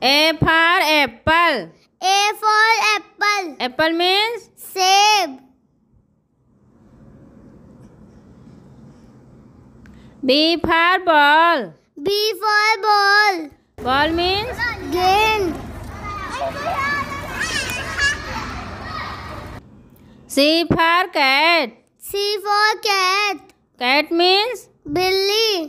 A for apple. A for apple. Apple means save. B for ball. B for ball. Ball means game. C for cat. C for cat. Cat means बिल्ली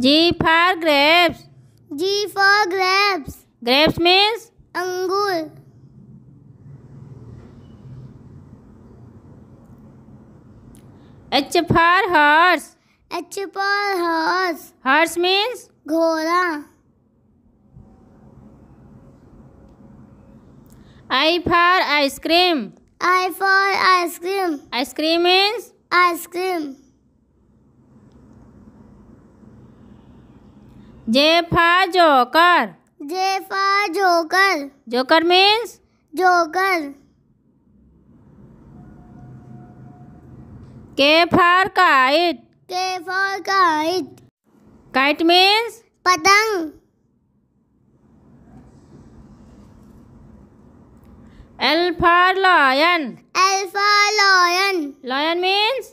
G for grapes. G for grapes. Grapes means? Angur. H for horse. H for horse. Horse means? Ghora. I for ice cream. I for ice cream. Ice cream means? Ice cream. J for joker J for joker joker means joker K for kite K for kite kite means पतंग L for lion L for lion lion means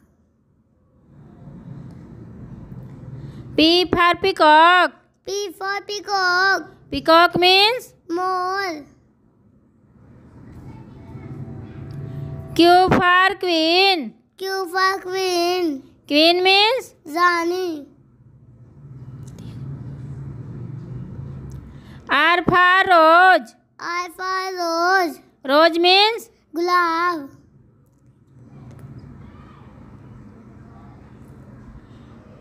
P for peacock. P for peacock. Peacock means mole. Q for queen. Q for queen. Queen means Rani. R for rose. R for rose. Rose means gulab.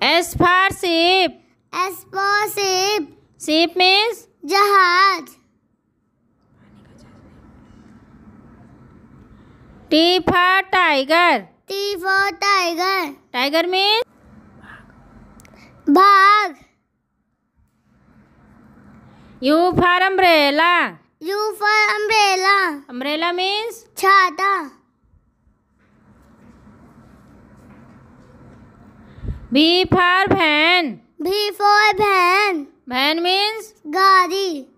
S for ship S for ship ship means जहाज T for tiger T for tiger tiger means भाग U for umbrella U for umbrella umbrella means छाता V for van. V for van. Van means gari.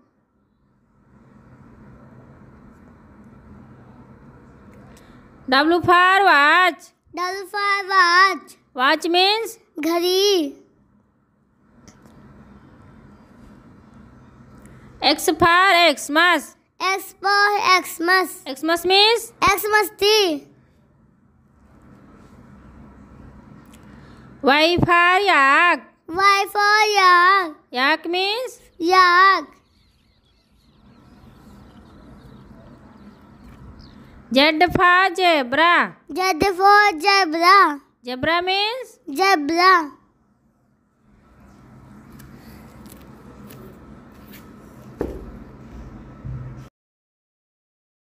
W for watch. W for watch. Watch means घड़ी. X for Xmas. X for Xmas. Xmas means Xmas tea. Y for yak. Y for yak. Yak means? Yak. Z for zebra. Z for zebra. Zebra means? Zebra.